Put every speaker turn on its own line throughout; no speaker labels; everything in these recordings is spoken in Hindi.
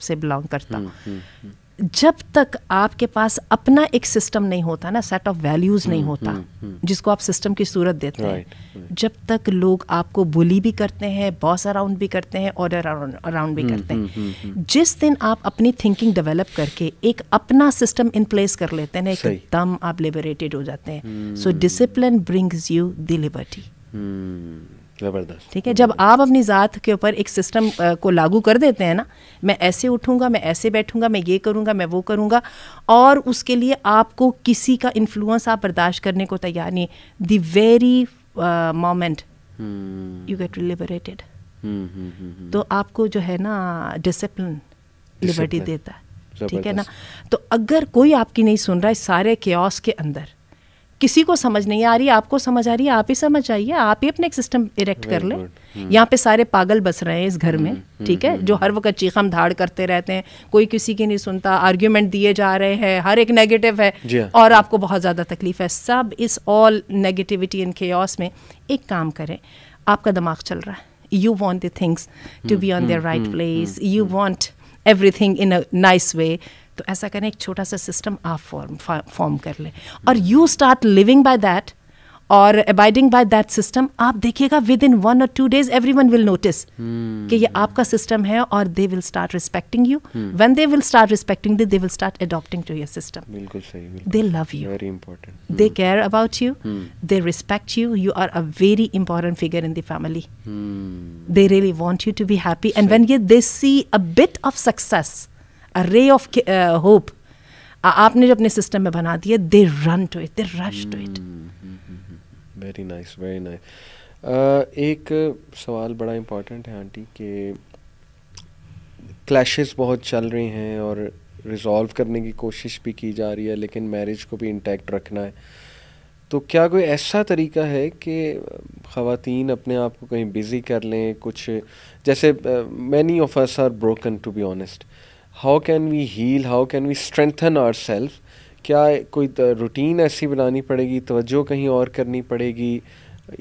से बिलोंग करता हुँ, हम्म, हुँ, हम्म, हम्म। जब तक आपके पास अपना एक सिस्टम नहीं होता ना सेट ऑफ वैल्यूज नहीं होता जिसको आप सिस्टम की सूरत देते हैं जब तक लोग आपको बुली भी करते हैं बॉस अराउंड भी करते हैं ऑर्डर अराउंड भी करते हैं जिस दिन आप अपनी थिंकिंग डेवलप करके एक अपना सिस्टम इन प्लेस कर लेते हैं ना एकदम आप लिबरेटेड हो जाते हैं so discipline brings you the liberty जबरदस्त ठीक है जब आप अपनी ज़ात के ऊपर एक सिस्टम को लागू कर देते हैं ना मैं ऐसे उठूंगा मैं ऐसे बैठूंगा मैं ये करूंगा मैं वो करूंगा और उसके लिए आपको किसी का इन्फ्लुएंस आप बर्दाश्त करने को तैयार नहीं the very moment you get liberated तो आपको जो है ना डिसिप्लिन लिबर्टी देता है ठीक है ना तो अगर कोई आपकी नहीं सुन रहा है सारे के अंदर किसी को समझ नहीं आ रही आपको समझ आ रही है आप ही समझ आइए आप ही अपने एक सिस्टम इरेक्ट कर लें hmm. यहाँ पे सारे पागल बस रहे हैं इस घर में hmm. Hmm. ठीक है जो हर वक्त चीखम धाड़ करते रहते हैं कोई किसी की नहीं सुनता आर्ग्यूमेंट दिए जा रहे हैं हर एक नेगेटिव है हाँ। और आपको बहुत ज़्यादा तकलीफ है सब इस ऑल नेगेटिविटी इनके के में एक काम करें आपका दिमाग चल रहा है you want the things to be on there right place you want everything in a nice way तो ऐसा करें एक छोटा सा सिस्टम आप फॉर्म फॉर्म कर लें और you start living by that और अबाइडिंग बाय दैट सिस्टम आप देखिएगा विद इन वन और two days everyone will notice कि ये आपका सिस्टम है और they will start respecting you when they will start respecting they will start adopting to your system बिल्कुल सही they love you
very important
they care about you they respect you you are a very important figure in the family they really want you to be happy and when you they see a bit of success a ray of hope आपने जो अपने सिस्टम में बना दिया they run to it they rush to it
very nice very nice एक सवाल बड़ा इम्पोर्टेंट है आंटी के क्लैशेस बहुत चल रही हैं और रिजॉल्व करने की कोशिश भी की जा रही है लेकिन मैरिज को भी इंटैक्ट रखना है तो क्या कोई ऐसा तरीका है कि ख़वातीन अपने आप को कहीं बिज़ी कर लें कुछ जैसे many of us are broken to be honest how can we heal how can we strengthen our self क्या कोई रूटीन ऐसी बनानी पड़ेगी तवज्जो कहीं और करनी पड़ेगी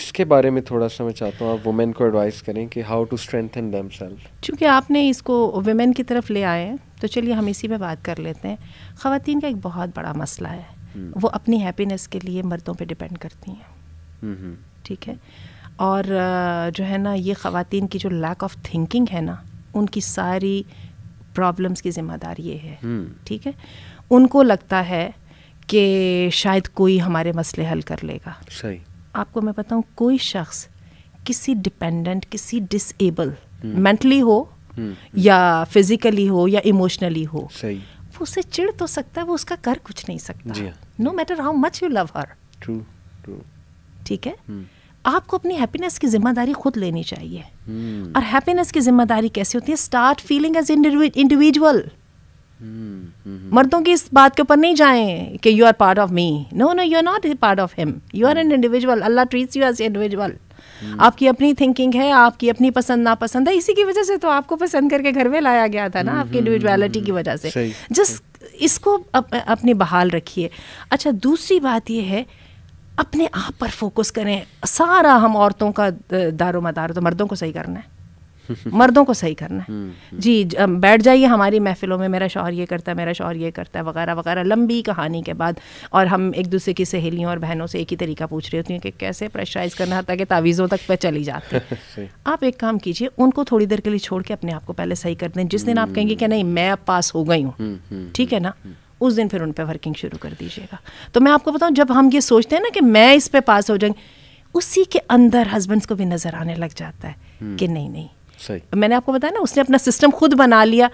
इसके बारे में थोड़ा सा मैं चाहता हूँ आप वुमेन को एडवाइस करें कि how to strengthen them self
चूँकि आपने इसको वुमेन की तरफ ले आए हैं तो चलिए हम इसी में बात कर लेते हैं ख़वान का एक बहुत बड़ा मसला है हम्म। वो अपनी हैप्पीनेस के लिए मर्दों पे डिपेंड करती हैं हम्म, हम्म। ठीक है और जो है ना ये ख़वातीन की जो लैक ऑफ थिंकिंग है ना उनकी सारी प्रॉब्लम्स की जिम्मेदारी ये है हम्म। ठीक है उनको लगता है कि शायद कोई हमारे मसले हल कर लेगा सही आपको मैं बताऊं कोई शख्स किसी डिपेंडेंट किसी डिसेबल मेंटली हम्म। हम्म, हो या फिजिकली हो या इमोशनली हो सही वो उसे चिढ़ तो सकता है वो उसका कर कुछ नहीं सकता no matter how much you love her true true ठीक है आपको अपनी हैप्पीनेस की जिम्मेदारी खुद लेनी चाहिए hmm. और हैप्पीनेस की जिम्मेदारी कैसे होती है स्टार्ट फीलिंग एज इंडिविजुअल मर्दों की इस बात के ऊपर नहीं जाएं कि you are part of me no no you are not part of him you are an individual Allah treats you as individual आपकी अपनी थिंकिंग है आपकी अपनी पसंद नापसंद है इसी की वजह से तो आपको पसंद करके घर में लाया गया था ना हम्म, आपकी इंडिविजुअलिटी हम्म, की वजह से जस्ट इसको अप, अपनी बहाल रखिए अच्छा दूसरी बात यह है अपने आप पर फोकस करें सारा हम औरतों का दारो मदार तो मर्दों को सही करना है मर्दों को सही करना है हम्म, हम्म। जी बैठ जाइए हमारी महफिलों में मेरा शौहर ये करता है मेरा शौहर ये करता है वगैरह वगैरह लंबी कहानी के बाद और हम एक दूसरे की सहेलियों और बहनों से एक ही तरीका पूछ रही होती हैं कि कैसे प्रेशराइज करना होता है कि तावीज़ों तक पे चली जाती है आप एक काम कीजिए उनको थोड़ी देर के लिए छोड़ के अपने आप को पहले सही कर दें जिस दिन आप हम्म। कहेंगे कि नहीं मैं अब पास हो गई हूँ ठीक है ना उस दिन फिर उन पर वर्किंग शुरू कर दीजिएगा तो मैं आपको बताऊँ जब हम ये सोचते हैं ना कि मैं इस पर पास हो जाएंगे उसी के अंदर हस्बैंड्स को भी नज़र आने लग जाता है हम्म। कि नहीं नहीं सही मैंने आपको बताया ना उसने अपना सिस्टम खुद बना लिया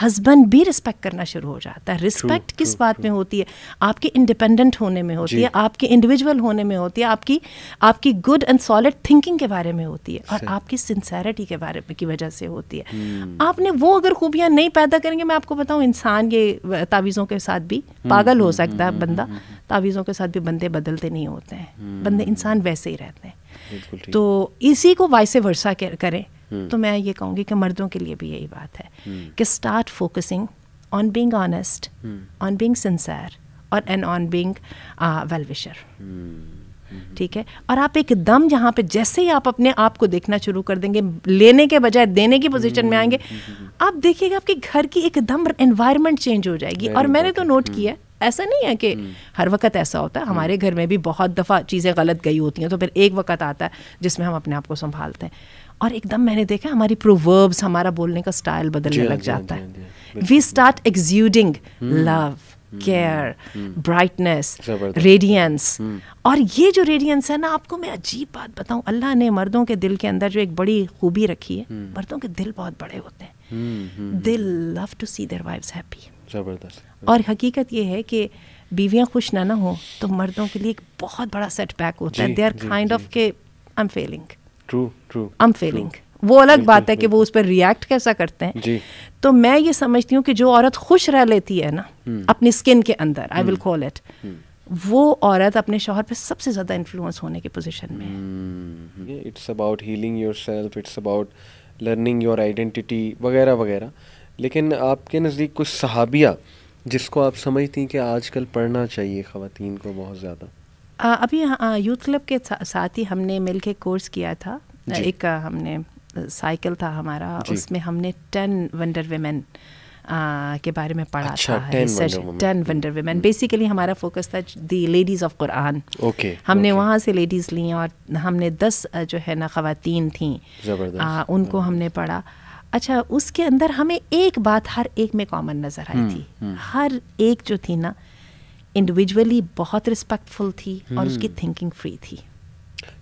हस्बैंड भी रिस्पेक्ट करना शुरू हो जाता है रिस्पेक्ट किस true, बात true. में होती है आपके इंडिपेंडेंट होने में होती है आपके इंडिविजुअल होने में होती है आपकी आपकी गुड एंड सॉलिड थिंकिंग के बारे में होती है और आपकी सिंसेरिटी के बारे में की वजह से होती है hmm. आपने वो अगर खूबियाँ नहीं पैदा करेंगे मैं आपको बताऊँ इंसान ये तावीज़ों के साथ भी hmm, पागल हो hmm, सकता है hmm, बंदा तावीज़ों के साथ भी बंदे बदलते नहीं होते हैं बंदे इंसान वैसे ही रहते हैं तो इसी को वाइसे वर्षा करें Hmm. तो मैं ये कहूँगी कि मर्दों के लिए भी यही बात है hmm. कि start focusing on being honest on being sincere और एन ऑन बींग वेलविशर ठीक है और आप एक दम यहाँ पे जैसे ही आप अपने आप को देखना शुरू कर देंगे लेने के बजाय देने की पोजीशन में hmm. आएंगे आप देखिएगा आपके घर की एकदम एनवायरनमेंट चेंज हो जाएगी और मैंने तो नोट किया ऐसा नहीं है कि हर वक्त ऐसा होता है हमारे घर में भी बहुत दफ़ा चीज़ें गलत गई होती हैं तो फिर एक वक्त आता है जिसमें हम अपने आप को संभालते हैं और एकदम मैंने देखा हमारी प्रोवर्ब्स हमारा बोलने का स्टाइल बदलने लग जाता है we start exuding love care brightness radiance और ये जो रेडियंस है ना आपको मैं अजीब बात बताऊं अल्लाह ने मर्दों के दिल के अंदर जो एक बड़ी खूबी रखी है hmm. मर्दों के दिल बहुत बड़े होते हैं they love to see their wives
happy और
हकीकत ये है कि बीवियां खुश ना ना हो तो मर्दों के लिए एक बहुत बड़ा सेटबैक होता है दे आर काइंड ऑफ के I am feeling true true I am feeling वो अलग बात है कि वो उस पर रिएक्ट कैसा करते हैं जी. तो मैं ये समझती हूँ कि जो औरत खुश रह लेती है ना hmm. अपनी स्किन के अंदर आई विल कॉल इट वो औरत अपने शोहर पे सबसे ज़्यादा इन्फ्लुएंस होने की पोजीशन
में है it's about healing yourself it's about learning your identity वगैरह वगैरह लेकिन आपके नज़दीक कुछ सहाबिया जिसको आप समझती हैं कि आजकल पढ़ना चाहिए ख़वान को बहुत ज़्यादा
आ, अभी यूथ क्लब के साथ ही हमने मिल के कोर्स किया था एक हमने साइकिल था हमारा उसमें हमने टेन वंडर वेमेन के बारे में पढ़ा अच्छा, था टेन वंडर वेमेन बेसिकली हमारा फोकस था the ladies of Quran okay हमने वहाँ से लेडीज़ ली और हमने दस जो है ना खातन थी
उनको हम्म। हमने
पढ़ा अच्छा उसके अंदर हमें एक बात हर एक में कॉमन नज़र आई हम्म, थी हम्म। हर एक जो थी ना इंडिविजुअली बहुत रिस्पेक्टफुल थी hmm. और उसकी थिंकिंग फ्री थी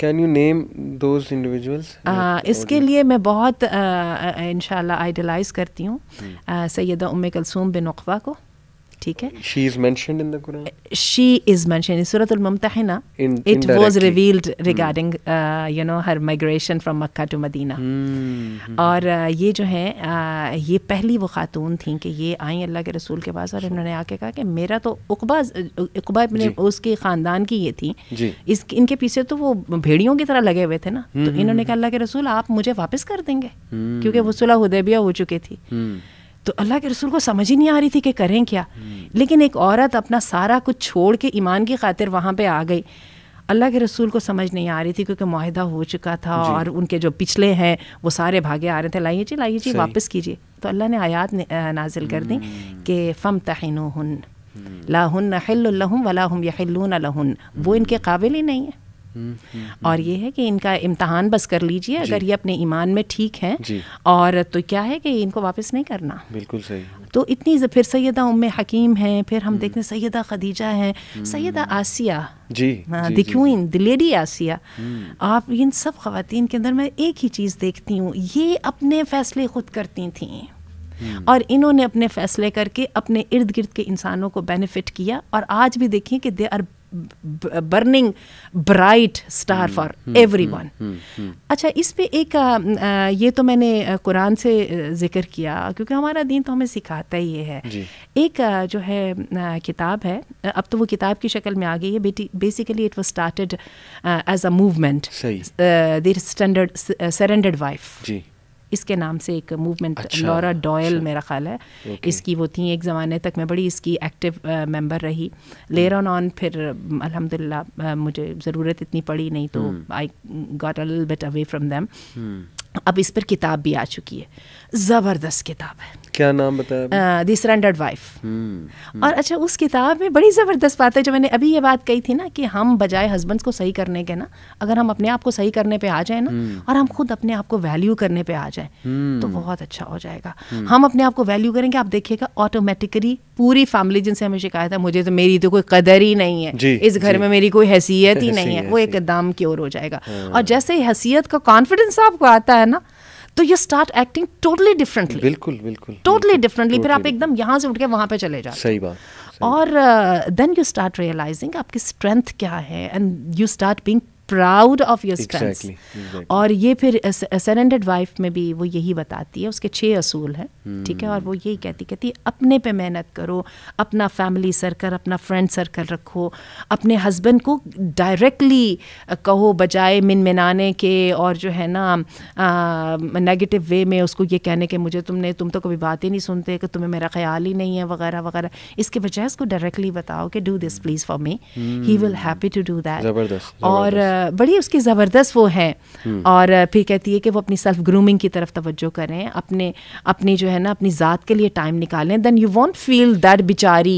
can you name those individuals
इसके लिए मैं बहुत in uh, idealize uh, uh, करती हूँ hmm. सैदा उम्मे कलसूम बिन अखवा को ठीक है
she is mentioned in the Quran
she is mentioned सूरह अल मुमतहिना it was revealed regarding you know her migration from Mecca to Medina और uh, ये जो है uh, ये पहली वो खातून थी कि ये आई अल्लाह के रसूल के पास और इन्होंने आके कहा कि मेरा तो उकबा उकबा इब्न उसके ख़ानदान की ये थी इस इनके पीछे तो वो भेड़ियों की तरह लगे हुए थे ना तो हम्म, हम्म, इन्होंने हम्म। कहा अल्लाह के रसूल आप मुझे वापस कर देंगे क्योंकि वो सुलह उदैबिया हो चुकी थी तो अल्लाह के रसूल को समझ ही नहीं आ रही थी कि करें क्या हम्म। लेकिन एक औरत अपना सारा कुछ छोड़ के ईमान की खातिर वहाँ पर आ गई अल्लाह के रसूल को समझ नहीं आ रही थी क्योंकि माहिदा हो चुका था और उनके जो पिछले हैं वो सारे भागे आ रहे थे लाइए जी लाइए जी वापस कीजिए तो अल्लाह ने आयात नाजिल कर दी हम्म। कि फ़म तहन हम्म। लाहन हिल्लम वला हम यहल्लून वो इनके काबिल ही नहीं है हम्म, और ये हम्म। है कि इनका इम्तहान बस कर लीजिए अगर ये अपने ईमान में ठीक हैं और तो क्या है कि इनको वापस नहीं करना बिल्कुल सही तो इतनी फिर सैदा उम हकीम हैं फिर हम हम्म। देखते हैं सैदा खदीजा हैं Sayyida Asiya ji the queen the Asiya आप इन सब खातन के अंदर मैं एक ही चीज़ देखती हूँ ये अपने फ़ैसले ख़ुद करती थी और इन्होंने अपने फ़ैसले करके अपने इर्द गिर्द के इंसानों को बेनिफिट किया और आज भी देखिए कि they are burning bright star for everyone अच्छा इस पे एक आ, ये तो मैंने कुरान से ज़िक्र किया क्योंकि हमारा दीन तो हमें सिखाता ही ये है एक आ, जो है आ, किताब है अब तो वो किताब की शक्ल में आ गई है बेटी basically it was started as a movement there standard surrendered wife इसके नाम से एक मूवमेंट अच्छा, लॉरा डॉयल अच्छा, मेरा ख्याल है इसकी वो थी एक ज़माने तक मैं बड़ी इसकी एक्टिव मेंबर रही लेर ऑन ऑन फिर अल्हम्दुलिल्लाह मुझे ज़रूरत इतनी पड़ी नहीं तो I got a little bit away from them अब इस पर किताब भी आ चुकी है ज़बरदस्त किताब है क्या नाम बताया दी वाइफ हम्म, हम्म। और अच्छा उस किताब में बड़ी ज़बरदस्त बात है जो मैंने अभी ये बात कही थी ना कि हम बजाय हस्बैंड्स को सही करने के ना अगर हम अपने आप को सही करने पे आ जाए ना hmm. और हम खुद अपने आप को वैल्यू करने पे आ जाए hmm. तो बहुत अच्छा हो जाएगा hmm. हम अपने आप को वैल्यू करेंगे आप देखिएगा ऑटोमेटिकली पूरी फैमिली जिनसे हमें शिकायत है मुझे तो मेरी तो कोई कदर ही नहीं है इस घर में मेरी कोई हैसियत ही नहीं है वो एकदम की ओर हो जाएगा हाँ। और जैसे ही हैसियत का कॉन्फिडेंस आपको आता है ना तो you start acting totally differently
बिल्कुल बिल्कुल
टोटली डिफरेंटली फिर आप एकदम यहाँ से उठ के वहाँ पे चले जाते सही बात और देन यू स्टार्ट रियलाइजिंग आपकी स्ट्रेंथ क्या है and you start being proud of your strength और ये फिर सरेंडेड वाइफ में भी वो यही बताती है उसके छः असूल हैं ठीक है और वो यही कहती कहती अपने पे मेहनत करो अपना फैमिली सर्कल अपना फ्रेंड सर्कल रखो अपने हस्बैंड को डायरेक्टली कहो बजाय मिनाने के और जो है ना नेगेटिव वे में उसको ये कहने के मुझे तुमने तुम तो कभी बात ही नहीं सुनते कि तुम्हें मेरा ख्याल ही नहीं है वगैरह वगैरह इसके बजाय उसको डायरेक्टली बताओ कि do this please for me he will happy to do that और बड़ी उसकी ज़बरदस्त वो है हम्म। और फिर कहती है कि वो अपनी सेल्फ ग्रूमिंग की तरफ तवज्जो करें अपने अपनी जो है ना अपनी ज़ात के लिए टाइम निकालें then you won't feel that बिचारी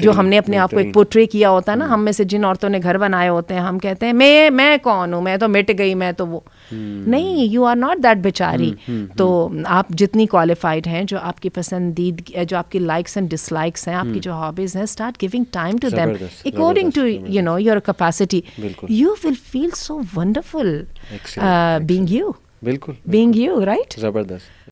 जो हमने अपने आप को एक पोट्रे किया होता है ना हम्म। हम में से जिन औरतों ने घर बनाए होते हैं हम कहते हैं मैं मैं कौन हूँ मैं तो मिट गई मैं तो वो हम्म। नहीं यू आर नॉट दैट बेचारी तो आप जितनी क्वालिफाइड हैं जो आपकी पसंदीद जो आपकी लाइक्स एंड डिसलाइक्स हैं आपकी जो हॉबीज़ हैं start giving time to them according to you know your capacity you will feel feels so wonderful uh, being you. being you
right